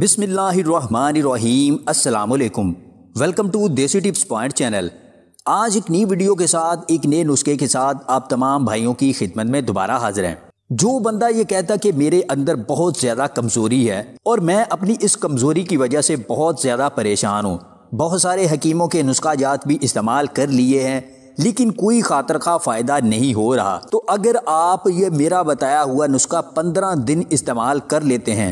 बिसमीम अल्लाम welcome to Desi tips point channel आज एक नई वीडियो के साथ एक नए नुस्खे के साथ आप तमाम भाइयों की खिदमत में दोबारा हाजिर हैं जो बंदा ये कहता कि मेरे अंदर बहुत ज़्यादा कमज़ोरी है और मैं अपनी इस कमज़ोरी की वजह से बहुत ज़्यादा परेशान हूँ बहुत सारे हकीमों के जात भी इस्तेमाल कर लिए हैं लेकिन कोई खातर खा फ़ायदा नहीं हो रहा तो अगर आप ये मेरा बताया हुआ नुस्खा पंद्रह दिन इस्तेमाल कर लेते हैं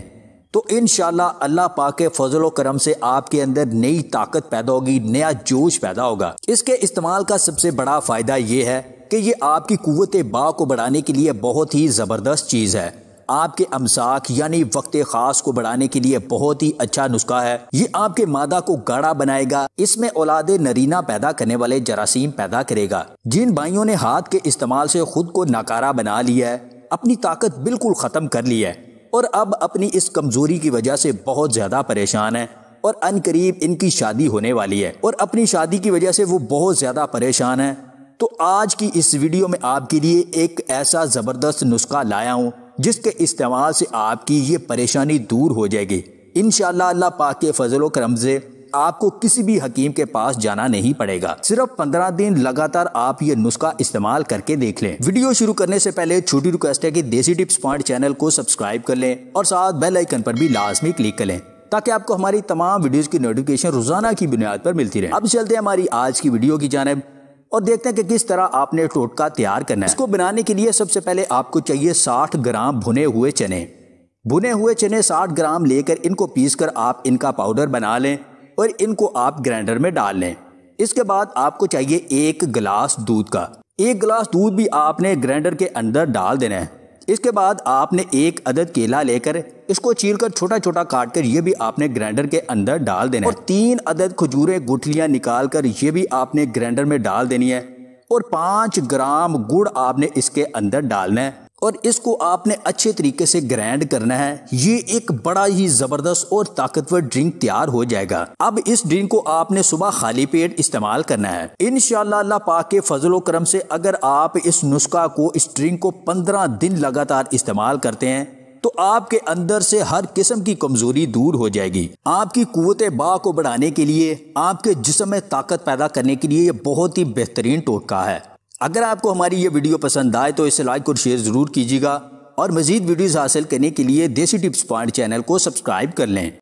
तो इन अल्लाह पा के फजल करम से आपके अंदर नई ताकत पैदा होगी नया जोश पैदा होगा इसके इस्तेमाल का सबसे बड़ा फ़ायदा ये है कि ये आपकी कुत बा को बढ़ाने के लिए बहुत ही ज़बरदस्त चीज़ है आपके अमसाक यानी वक्त खास को बढ़ाने के लिए बहुत ही अच्छा नुस्खा है ये आपके मादा को गाढ़ा बनाएगा इसमें औलाद नरीना पैदा करने वाले जरासीम पैदा करेगा जिन भाइयों ने हाथ के इस्तेमाल से खुद को नाकारा बना लिया है अपनी ताकत बिल्कुल ख़त्म कर ली है और अब अपनी इस कमज़ोरी की वजह से बहुत ज़्यादा परेशान है और अन करीब इनकी शादी होने वाली है और अपनी शादी की वजह से वो बहुत ज़्यादा परेशान है तो आज की इस वीडियो में आपके लिए एक ऐसा ज़बरदस्त नुस्खा लाया हूँ जिसके इस्तेमाल से आपकी ये परेशानी दूर हो जाएगी इन अल्लाह पाक के फजलो करम से आपको किसी भी हकीम के पास जाना नहीं पड़ेगा सिर्फ पंद्रह दिन लगातार आप ये नुस्खा इस्तेमाल करके देख लें वीडियो शुरू करने से पहले छोटी रिक्वेस्ट है कि देसी टिप्स पॉइंट चैनल को सब्सक्राइब कर लें और साथ बेल आइकन पर भी लाजमी क्लिक कर लें ताकि आपको हमारी तमाम वीडियोस की नोटिफिकेशन रोजाना की बुनियाद पर मिलती रहे अब चलते हैं हमारी आज की वीडियो की जानब और देखते हैं कि किस तरह आपने टोटका तैयार करना है इसको बनाने के लिए सबसे पहले आपको चाहिए साठ ग्राम भुने हुए चने भुने हुए चने साठ ग्राम लेकर इनको पीस कर आप इनका पाउडर बना लें और इनको आप ग्राइंडर में डाल लें इसके बाद आपको चाहिए एक गिलास दूध का एक गिलास दूध भी आपने ग्राइंडर के अंदर डाल देना है इसके बाद आपने एक अदद केला लेकर इसको चीर कर छोटा छोटा काट कर ये भी आपने ग्राइंडर के अंदर डाल देना है और तीन अदद खजूरें गुठलियाँ निकाल कर ये भी आपने ग्राइंडर में डाल देनी है और पाँच ग्राम गुड़ आपने इसके अंदर डालना है और इसको आपने अच्छे तरीके से ग्रैंड करना है ये एक बड़ा ही ज़बरदस्त और ताकतवर ड्रिंक तैयार हो जाएगा अब इस ड्रिंक को आपने सुबह खाली पेट इस्तेमाल करना है इन शाह पाक के फजलो करम से अगर आप इस नुस्खा को इस ड्रिंक को पंद्रह दिन लगातार इस्तेमाल करते हैं तो आपके अंदर से हर किस्म की कमजोरी दूर हो जाएगी आपकी कुत बा को बढ़ाने के लिए आपके जिसम में ताकत पैदा करने के लिए यह बहुत ही बेहतरीन टोटका है अगर आपको हमारी ये वीडियो पसंद आए तो इसे लाइक और शेयर ज़रूर कीजिएगा और मज़ीद वीडियोज़ हासिल करने के लिए देसी टिप्स पॉइंट चैनल को सब्सक्राइब कर लें